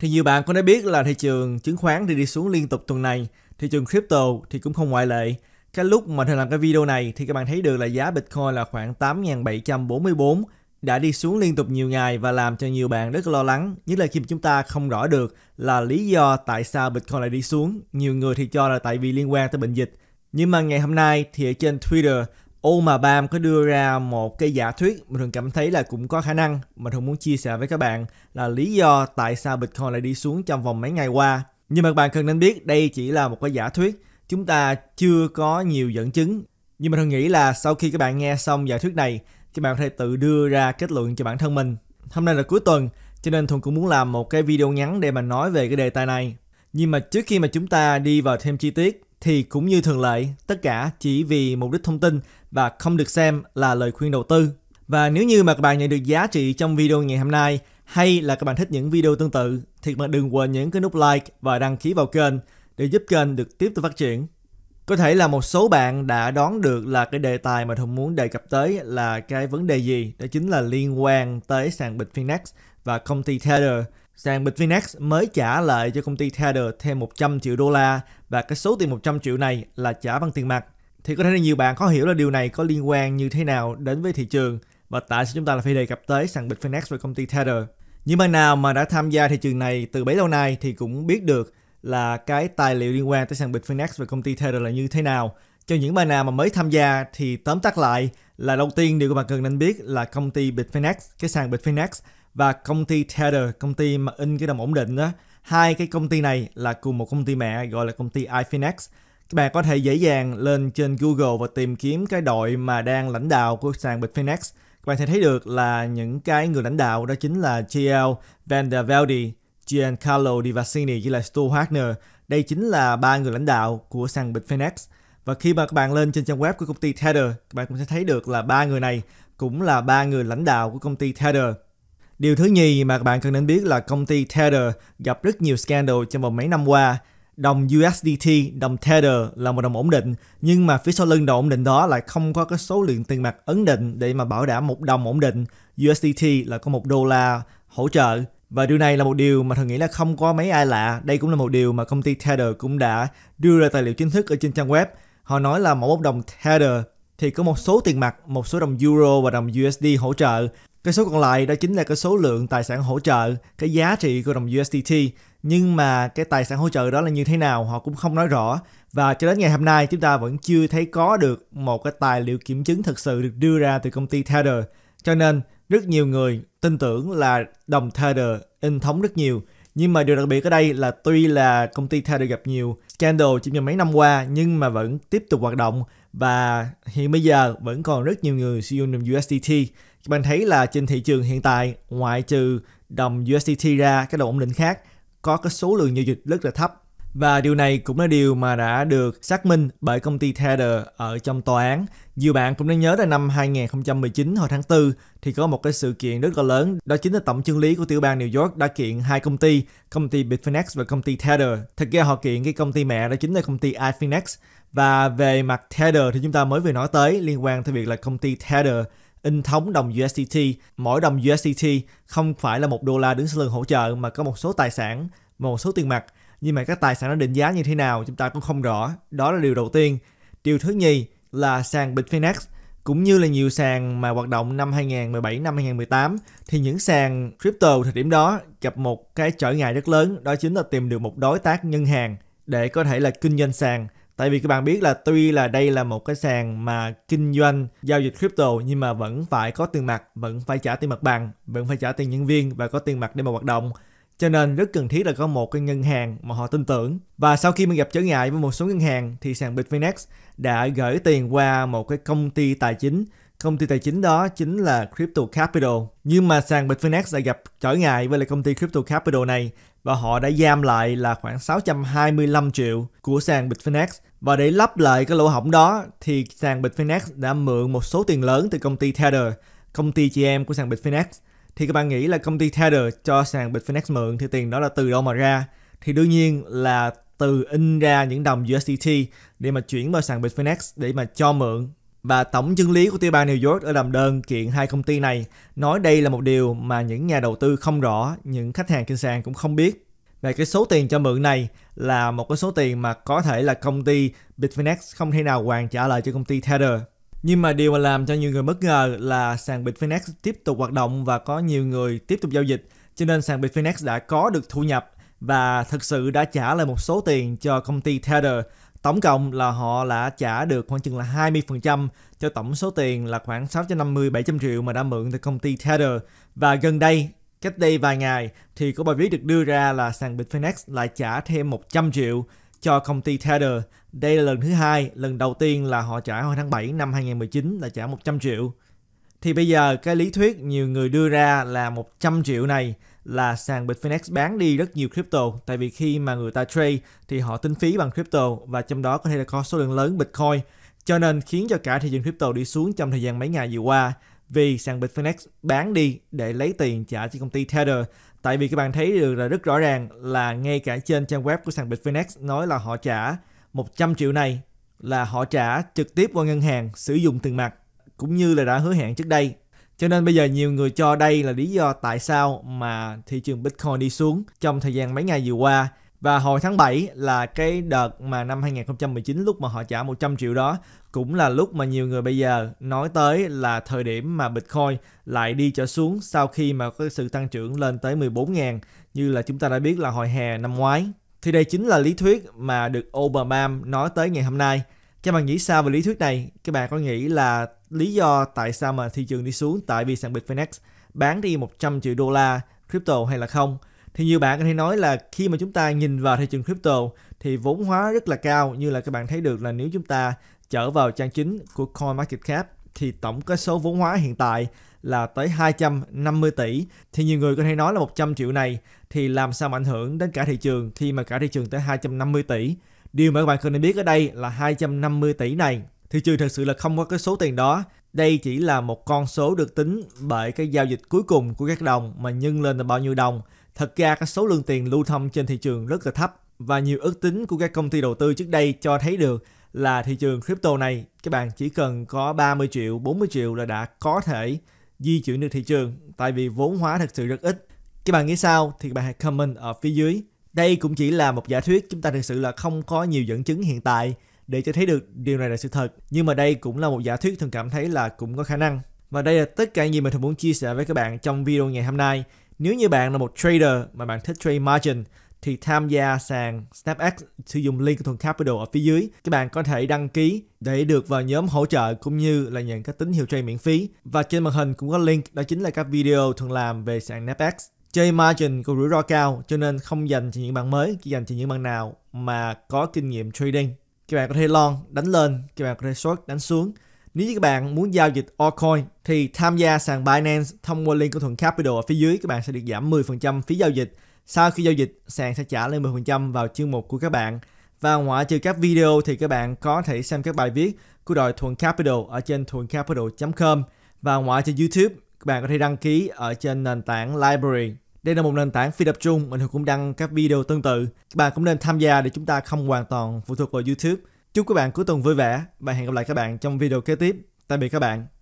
Thì nhiều bạn cũng đã biết là thị trường chứng khoán thì đi xuống liên tục tuần này, thị trường crypto thì cũng không ngoại lệ. Cái lúc mà Thành làm cái video này thì các bạn thấy được là giá Bitcoin là khoảng 8.744 đã đi xuống liên tục nhiều ngày và làm cho nhiều bạn rất lo lắng, nhất là khi chúng ta không rõ được là lý do tại sao Bitcoin lại đi xuống. Nhiều người thì cho là tại vì liên quan tới bệnh dịch. Nhưng mà ngày hôm nay thì ở trên Twitter, Oma Bam có đưa ra một cái giả thuyết mà thường cảm thấy là cũng có khả năng mà thường muốn chia sẻ với các bạn là lý do tại sao Bitcoin lại đi xuống trong vòng mấy ngày qua. Nhưng mà các bạn cần nên biết đây chỉ là một cái giả thuyết, chúng ta chưa có nhiều dẫn chứng. Nhưng mà thường nghĩ là sau khi các bạn nghe xong giả thuyết này, các bạn có thể tự đưa ra kết luận cho bản thân mình. Hôm nay là cuối tuần, cho nên Thuần cũng muốn làm một cái video ngắn để mà nói về cái đề tài này. Nhưng mà trước khi mà chúng ta đi vào thêm chi tiết thì cũng như thường lệ, tất cả chỉ vì mục đích thông tin và không được xem là lời khuyên đầu tư. Và nếu như mà các bạn nhận được giá trị trong video ngày hôm nay hay là các bạn thích những video tương tự thì các bạn đừng quên nhấn cái nút like và đăng ký vào kênh để giúp kênh được tiếp tục phát triển. Có thể là một số bạn đã đoán được là cái đề tài mà thùng muốn đề cập tới là cái vấn đề gì, đó chính là liên quan tới sàn Bitfinex và công ty Tether. Sàn Bitfinex mới trả lại cho công ty Tether thêm 100 triệu đô la và cái số tiền 100 triệu này là trả bằng tiền mặt. Thì có thể là nhiều bạn khó hiểu là điều này có liên quan như thế nào đến với thị trường và tại sao chúng ta lại phải đề cập tới sàn Bitfinex và công ty Tether. Những bạn nào mà đã tham gia thị trường này từ bấy lâu nay thì cũng biết được là cái tài liệu liên quan tới sàn Bitfinex và công ty Tether là như thế nào. Cho những bạn nào mà mới tham gia thì tóm tắt lại là đầu tiên điều các bạn cần nên biết là công ty Bitfinex, cái sàn Bitfinex và công ty Tether, công ty mà in cái đồng ổn định đó. Hai cái công ty này là cùng một công ty mẹ gọi là công ty iFinex. Các bạn có thể dễ dàng lên trên Google và tìm kiếm cái đội mà đang lãnh đạo của sàn Bitfinex. Các bạn sẽ thấy được là những cái người lãnh đạo đó chính là GL Van der Velde, Giancarlo Di Vassini với là Stu Wagner. Đây chính là ba người lãnh đạo của sàn Bitfinex. Và khi mà các bạn lên trên trang web của công ty Tether, các bạn cũng sẽ thấy được là ba người này cũng là ba người lãnh đạo của công ty Tether. Điều thứ nhì mà các bạn cần nên biết là công ty Tether gặp rất nhiều scandal trong vòng mấy năm qua. Đồng USDT, đồng Tether là một đồng ổn định, nhưng mà phía sau lưng đồng ổn định đó lại không có cái số lượng tiền mặt ấn định để mà bảo đảm một đồng ổn định. USDT là có một đô la hỗ trợ và điều này là một điều mà thường nghĩ là không có mấy ai lạ. Đây cũng là một điều mà công ty Tether cũng đã đưa ra tài liệu chính thức ở trên trang web. Họ nói là mỗi một đồng Tether thì có một số tiền mặt, một số đồng euro và đồng USD hỗ trợ cái số còn lại đó chính là cái số lượng tài sản hỗ trợ, cái giá trị của đồng USDT. Nhưng mà cái tài sản hỗ trợ đó là như thế nào họ cũng không nói rõ. Và cho đến ngày hôm nay chúng ta vẫn chưa thấy có được một cái tài liệu kiểm chứng thực sự được đưa ra từ công ty Tether. Cho nên rất nhiều người tin tưởng là đồng Tether in thống rất nhiều. Nhưng mà điều đặc biệt ở đây là tuy là công ty Tether gặp nhiều scandal chỉ trong mấy năm qua nhưng mà vẫn tiếp tục hoạt động và hiện bây giờ vẫn còn rất nhiều người sử dụng đồng USDT mình thấy là trên thị trường hiện tại ngoại trừ đồng USDT ra các đồng ổn định khác có cái số lượng giao dịch rất là thấp và điều này cũng là điều mà đã được xác minh bởi công ty Tether ở trong tòa án. Nhiều bạn cũng nên nhớ là năm 2019 hồi tháng 4 thì có một cái sự kiện rất là lớn đó chính là tổng chương lý của tiểu bang New York đã kiện hai công ty, công ty Bitfinex và công ty Tether. thực ra họ kiện cái công ty mẹ đó chính là công ty Ifinex và về mặt Tether thì chúng ta mới vừa nói tới liên quan tới việc là công ty Tether in thống đồng USDT. Mỗi đồng USDT không phải là một đô la đứng sau lưng hỗ trợ mà có một số tài sản, một số tiền mặt. Nhưng mà các tài sản nó định giá như thế nào chúng ta cũng không rõ. Đó là điều đầu tiên. Điều thứ nhì là sàn Bitfinex cũng như là nhiều sàn mà hoạt động năm 2017 năm 2018 thì những sàn crypto thời điểm đó gặp một cái trở ngại rất lớn đó chính là tìm được một đối tác ngân hàng để có thể là kinh doanh sàn Tại vì các bạn biết là tuy là đây là một cái sàn mà kinh doanh giao dịch crypto nhưng mà vẫn phải có tiền mặt, vẫn phải trả tiền mặt bằng, vẫn phải trả tiền nhân viên và có tiền mặt để mà hoạt động. Cho nên rất cần thiết là có một cái ngân hàng mà họ tin tưởng. Và sau khi mình gặp trở ngại với một số ngân hàng thì sàn Bitfinex đã gửi tiền qua một cái công ty tài chính Công ty tài chính đó chính là Crypto Capital. Nhưng mà sàn Bitfinex đã gặp trở ngại với lại công ty Crypto Capital này và họ đã giam lại là khoảng 625 triệu của sàn Bitfinex và để lắp lại cái lỗ hổng đó thì sàn Bitfinex đã mượn một số tiền lớn từ công ty Tether, công ty chị em của sàn Bitfinex. Thì các bạn nghĩ là công ty Tether cho sàn Bitfinex mượn thì tiền đó là từ đâu mà ra? Thì đương nhiên là từ in ra những đồng USDT để mà chuyển vào sàn Bitfinex để mà cho mượn. Và tổng chân lý của tiểu bang New York ở làm đơn kiện hai công ty này nói đây là một điều mà những nhà đầu tư không rõ, những khách hàng trên sàn cũng không biết và cái số tiền cho mượn này là một cái số tiền mà có thể là công ty Bitfinex không thể nào hoàn trả lại cho công ty Tether. Nhưng mà điều mà làm cho nhiều người bất ngờ là sàn Bitfinex tiếp tục hoạt động và có nhiều người tiếp tục giao dịch. Cho nên sàn Bitfinex đã có được thu nhập và thực sự đã trả lại một số tiền cho công ty Tether. Tổng cộng là họ đã trả được khoảng chừng là 20% cho tổng số tiền là khoảng 650-700 triệu mà đã mượn từ công ty Tether. Và gần đây Cách đây vài ngày thì có bài viết được đưa ra là sàn Bitfinex lại trả thêm 100 triệu cho công ty Tether. Đây là lần thứ hai, lần đầu tiên là họ trả hồi tháng 7 năm 2019 là trả 100 triệu. Thì bây giờ cái lý thuyết nhiều người đưa ra là 100 triệu này là sàn Bitfinex bán đi rất nhiều crypto tại vì khi mà người ta trade thì họ tính phí bằng crypto và trong đó có thể là có số lượng lớn Bitcoin cho nên khiến cho cả thị trường crypto đi xuống trong thời gian mấy ngày vừa qua vì sàn Bitfinex bán đi để lấy tiền trả cho công ty Tether. Tại vì các bạn thấy được là rất rõ ràng là ngay cả trên trang web của sàn Bitfinex nói là họ trả 100 triệu này là họ trả trực tiếp qua ngân hàng sử dụng tiền mặt cũng như là đã hứa hẹn trước đây. Cho nên bây giờ nhiều người cho đây là lý do tại sao mà thị trường Bitcoin đi xuống trong thời gian mấy ngày vừa qua và hồi tháng 7 là cái đợt mà năm 2019 lúc mà họ trả 100 triệu đó cũng là lúc mà nhiều người bây giờ nói tới là thời điểm mà Bitcoin lại đi trở xuống sau khi mà có sự tăng trưởng lên tới 14.000 như là chúng ta đã biết là hồi hè năm ngoái. Thì đây chính là lý thuyết mà được Obama nói tới ngày hôm nay. Các bạn nghĩ sao về lý thuyết này? Các bạn có nghĩ là lý do tại sao mà thị trường đi xuống tại vì sàn Bitfinex bán đi 100 triệu đô la crypto hay là không? thì nhiều bạn có thể nói là khi mà chúng ta nhìn vào thị trường crypto thì vốn hóa rất là cao như là các bạn thấy được là nếu chúng ta chở vào trang chính của CoinMarketCap thì tổng cái số vốn hóa hiện tại là tới 250 tỷ thì nhiều người có thể nói là 100 triệu này thì làm sao mà ảnh hưởng đến cả thị trường khi mà cả thị trường tới 250 tỷ. Điều mà các bạn cần nên biết ở đây là 250 tỷ này thị trường thật sự là không có cái số tiền đó. Đây chỉ là một con số được tính bởi cái giao dịch cuối cùng của các đồng mà nhân lên là bao nhiêu đồng Thật ra các số lượng tiền lưu thông trên thị trường rất là thấp và nhiều ước tính của các công ty đầu tư trước đây cho thấy được là thị trường crypto này các bạn chỉ cần có 30 triệu, 40 triệu là đã có thể di chuyển được thị trường tại vì vốn hóa thật sự rất ít. Các bạn nghĩ sao thì các bạn hãy comment ở phía dưới. Đây cũng chỉ là một giả thuyết chúng ta thực sự là không có nhiều dẫn chứng hiện tại để cho thấy được điều này là sự thật. Nhưng mà đây cũng là một giả thuyết thường cảm thấy là cũng có khả năng. Và đây là tất cả những gì mà thường muốn chia sẻ với các bạn trong video ngày hôm nay. Nếu như bạn là một trader mà bạn thích trade margin thì tham gia sàn SnapX sử dụng link thuần Capital ở phía dưới. Các bạn có thể đăng ký để được vào nhóm hỗ trợ cũng như là nhận các tín hiệu trade miễn phí. Và trên màn hình cũng có link đó chính là các video thường làm về sàn SnapX. Chơi margin có rủi ro cao cho nên không dành cho những bạn mới, chỉ dành cho những bạn nào mà có kinh nghiệm trading. Các bạn có thể long đánh lên, các bạn có thể short đánh xuống nếu như các bạn muốn giao dịch altcoin thì tham gia sàn Binance thông qua link của Thuận Capital ở phía dưới các bạn sẽ được giảm 10% phí giao dịch. Sau khi giao dịch, sàn sẽ trả lên 10% vào chương mục của các bạn. Và ngoại trừ các video thì các bạn có thể xem các bài viết của đội Thuận Capital ở trên thuầncapital.com và ngoại trừ YouTube, các bạn có thể đăng ký ở trên nền tảng Library. Đây là một nền tảng phi tập trung, mình cũng đăng các video tương tự. Các bạn cũng nên tham gia để chúng ta không hoàn toàn phụ thuộc vào YouTube Chúc các bạn cuối tuần vui vẻ và hẹn gặp lại các bạn trong video kế tiếp. Tạm biệt các bạn.